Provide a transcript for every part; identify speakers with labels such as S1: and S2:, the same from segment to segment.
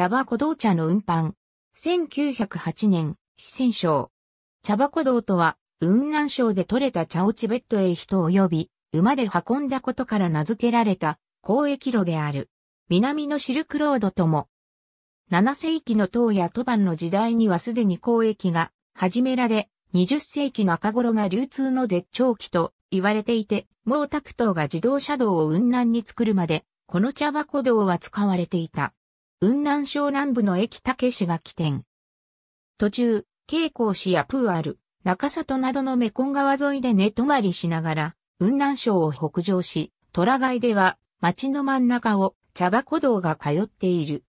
S1: 茶箱道茶の運搬。1908年、四川省。茶箱道とは、雲南省で採れた茶をチベットへ人を呼び、馬で運んだことから名付けられた交易路である。南のシルクロードとも。7世紀の唐や鳥羽の時代にはすでに交易が始められ、20世紀の赤頃が流通の絶頂期と言われていて、毛沢東が自動車道を雲南に作るまで、この茶箱道は使われていた。雲南省南部の駅武市が起点。途中、慶光市やプーアル、中里などのメコン川沿いで寝泊まりしながら、雲南省を北上し、虎街では町の真ん中を茶葉古道が通っている。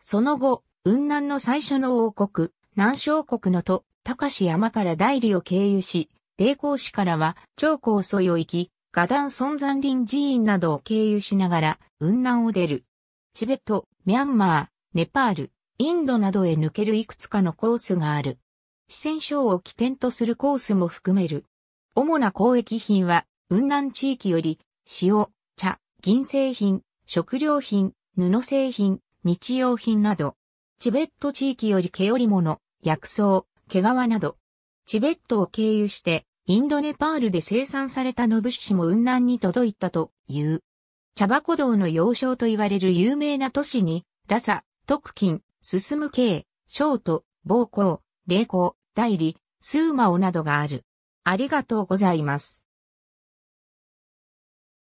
S1: その後、雲南の最初の王国、南昌国の都、高市山から代理を経由し、霊光市からは長江沿いを行き、画壇孫山林寺院などを経由しながら、雲南を出る。チベット、ミャンマー、ネパール、インドなどへ抜けるいくつかのコースがある。四川省を起点とするコースも含める。主な交易品は、雲南地域より、塩、茶、銀製品、食料品、布製品、日用品など。チベット地域より毛織物、薬草、毛皮など。チベットを経由して、インドネパールで生産されたの物資も雲南に届いたという。茶箱道の要衝と言われる有名な都市に、ラサ、特勤、進む系、ショート、暴行、霊行、代理、スーマオなどがある。ありがとうございます。